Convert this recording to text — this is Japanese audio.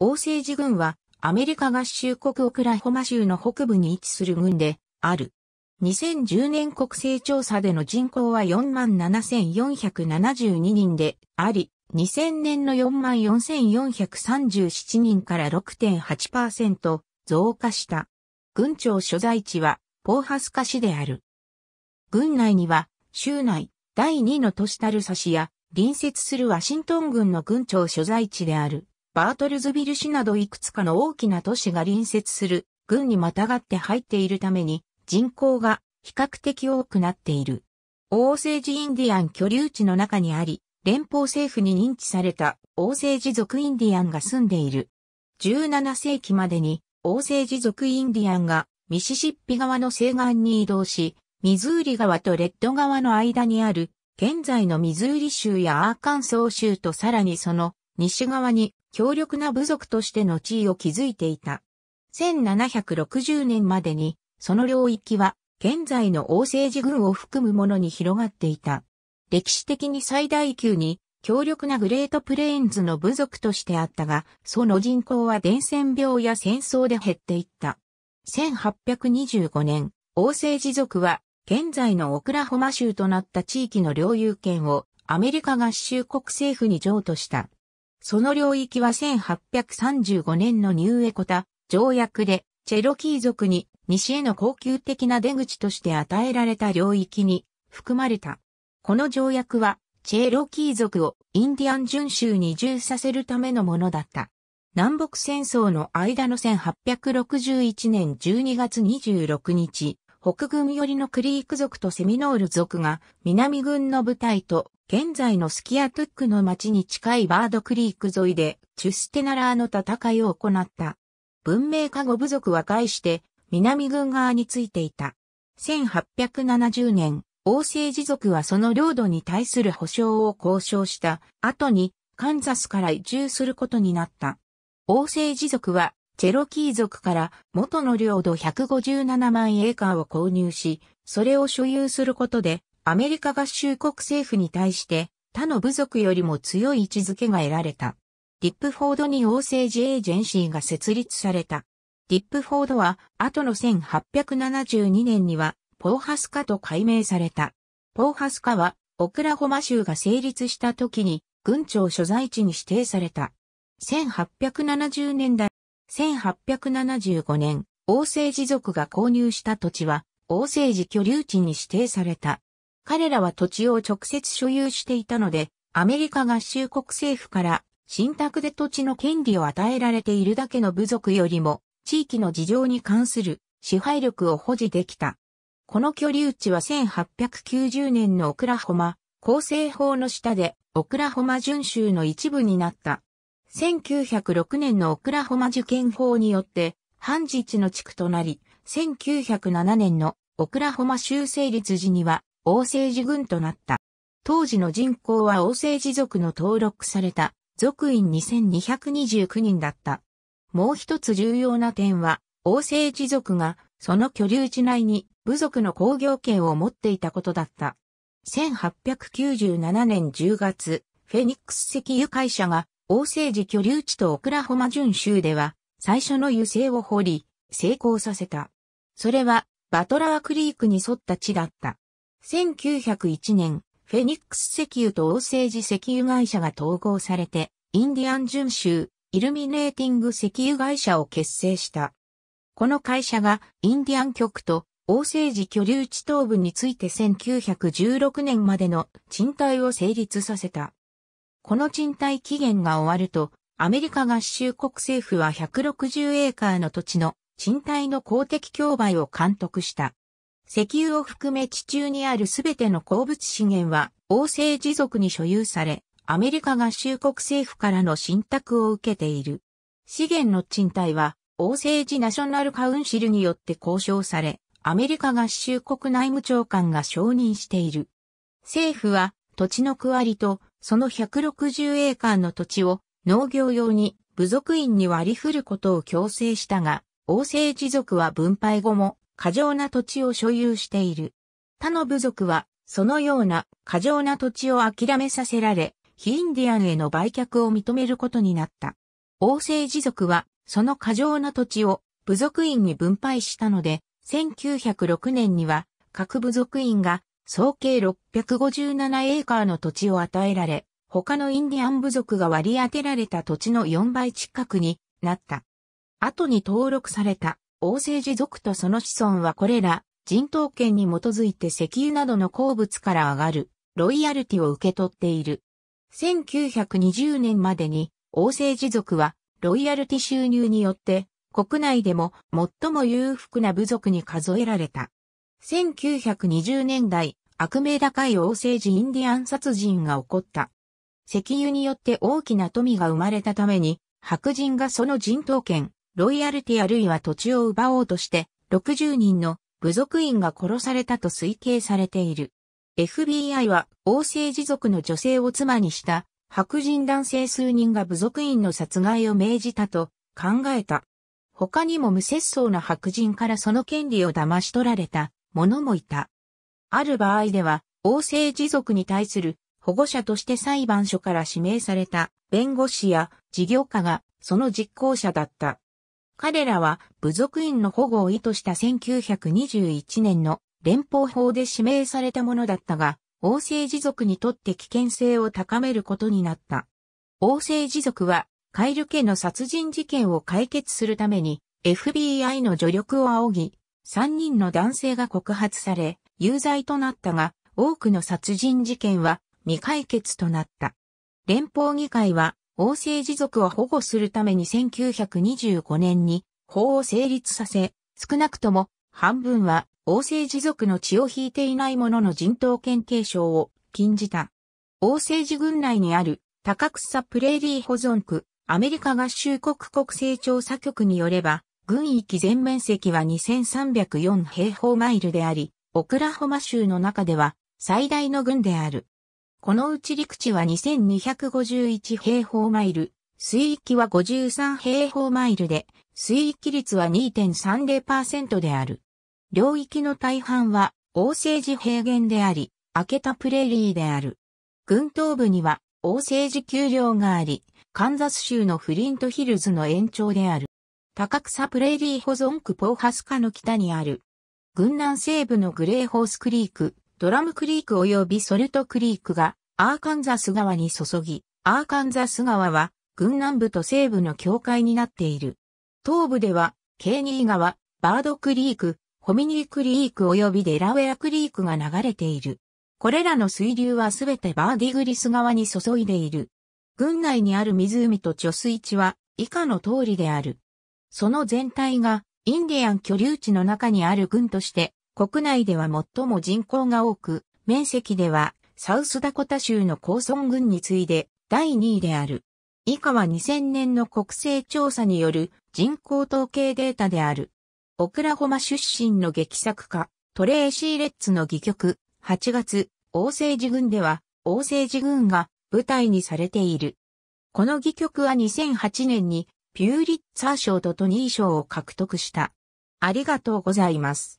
王政寺軍はアメリカ合衆国オクラホマ州の北部に位置する軍である。2010年国勢調査での人口は47,472人であり、2000年の44,437人から6.8%増加した。軍庁所在地はポーハスカ市である。軍内には州内第2の都市タルサ市や隣接するワシントン軍の軍庁所在地であるバートルズビル市などいくつかの大きな都市が隣接する郡にまたがって入っているために人口が比較的多くなっている。王政治インディアン居留地の中にあり、連邦政府に認知された王政セ族インディアンが住んでいる。17世紀までに王政セ族インディアンがミシシッピ川の西岸に移動し、ミズーリ川とレッド川の間にある現在のミズーリ州やアーカンソー州とさらにその西側に強力な部族としての地位を築いていた。1760年までに、その領域は、現在の王政治軍を含むものに広がっていた。歴史的に最大級に、強力なグレートプレーンズの部族としてあったが、その人口は伝染病や戦争で減っていった。1825年、王政持続は、現在のオクラホマ州となった地域の領有権をアメリカ合衆国政府に譲渡した。その領域は1835年のニューエコタ条約でチェロキー族に西への恒久的な出口として与えられた領域に含まれた。この条約はチェロキー族をインディアン巡州に移住させるためのものだった。南北戦争の間の1861年12月26日、北軍寄りのクリーク族とセミノール族が南軍の部隊と現在のスキアトゥックの町に近いバードクリーク沿いで、チュステナラーの戦いを行った。文明化後部族は返して、南軍側についていた。1870年、王政持続はその領土に対する保障を交渉した後にカンザスから移住することになった。王政持続はチェロキー族から元の領土157万エーカーを購入し、それを所有することでアメリカ合衆国政府に対して他の部族よりも強い位置づけが得られた。ディップフォードに王政ジエージェンシーが設立された。ディップフォードは後の1872年にはポーハスカと改名された。ポーハスカはオクラホマ州が成立した時に軍庁所在地に指定された。1870年代、1875年、王政持続が購入した土地は、王政治居留地に指定された。彼らは土地を直接所有していたので、アメリカ合衆国政府から信託で土地の権利を与えられているだけの部族よりも、地域の事情に関する支配力を保持できた。この居留地は1890年のオクラホマ、構成法の下で、オクラホマ準州の一部になった。1906年のオクラホマ受験法によって、半日の地区となり、1907年のオクラホマ州成立時には、王政寺軍となった。当時の人口は王政寺族の登録された族員2229人だった。もう一つ重要な点は、王政寺族がその居留地内に部族の工業権を持っていたことだった。1897年10月、フェニックス石油会社が王政寺居留地とオクラホマ準州では最初の油性を掘り成功させた。それはバトラークリークに沿った地だった。1901年、フェニックス石油とオ政治石油会社が統合されて、インディアン巡州、イルミネーティング石油会社を結成した。この会社がインディアン局とオ政治。居留地東部について1916年までの賃貸を成立させた。この賃貸期限が終わると、アメリカ合衆国政府は160エーカーの土地の賃貸の公的競売を監督した。石油を含め地中にあるすべての鉱物資源は、王政持続に所有され、アメリカ合衆国政府からの信託を受けている。資源の賃貸は、王政治ナショナルカウンシルによって交渉され、アメリカ合衆国内務長官が承認している。政府は、土地の区割りと、その160エーカーの土地を農業用に部族員に割り振ることを強制したが、王政持続は分配後も過剰な土地を所有している。他の部族は、そのような過剰な土地を諦めさせられ、非インディアンへの売却を認めることになった。王政持族は、その過剰な土地を部族員に分配したので、1906年には各部族員が総計657エーカーの土地を与えられ、他のインディアン部族が割り当てられた土地の4倍近くになった。後に登録された王政持続とその子孫はこれら、人頭権に基づいて石油などの鉱物から上がる、ロイヤルティを受け取っている。1920年までに、王政持続は、ロイヤルティ収入によって、国内でも最も裕福な部族に数えられた。1920年代、悪名高い王政寺インディアン殺人が起こった。石油によって大きな富が生まれたために、白人がその人頭権、ロイヤルティあるいは土地を奪おうとして、60人の部族員が殺されたと推計されている。FBI は、王政持続の女性を妻にした、白人男性数人が部族員の殺害を命じたと考えた。他にも無節操な白人からその権利を騙し取られた者もいた。ある場合では、王政持続に対する保護者として裁判所から指名された弁護士や事業家がその実行者だった。彼らは部族員の保護を意図した1921年の連邦法で指名されたものだったが、王政持続にとって危険性を高めることになった。王政持続は、カイル家の殺人事件を解決するために、FBI の助力を仰ぎ、3人の男性が告発され、有罪となったが、多くの殺人事件は未解決となった。連邦議会は王政持続を保護するために1925年に法を成立させ、少なくとも半分は王政持続の血を引いていない者の人頭権継承を禁じた。王政寺軍内にある高草プレーリー保存区、アメリカ合衆国国勢調査局によれば、軍域全面積は2304平方マイルであり、オクラホマ州の中では最大の軍である。このうち陸地は2251平方マイル、水域は53平方マイルで、水域率は2.30%である。領域の大半は、オ政寺平原であり、明けたプレリーである。群島部には、オ政寺丘陵があり、カンザス州のフリントヒルズの延長である。高草プレーリー保存区ポーハスカの北にある。軍南西部のグレーホースクリーク、ドラムクリーク及びソルトクリークがアーカンザス川に注ぎ、アーカンザス川は軍南部と西部の境界になっている。東部ではケーニー川、バードクリーク、ホミニークリーク及びデラウェアクリークが流れている。これらの水流はすべてバーディグリス川に注いでいる。軍内にある湖と貯水池は以下の通りである。その全体がインディアン居留地の中にある軍として国内では最も人口が多く、面積ではサウスダコタ州の高村ソ郡に次いで第2位である。以下は2000年の国勢調査による人口統計データである。オクラホマ出身の劇作家、トレーシー・レッツの戯曲、8月、王政寺軍では、王政寺軍が舞台にされている。この戯曲は2008年にピューリッツァー賞とトニー賞を獲得した。ありがとうございます。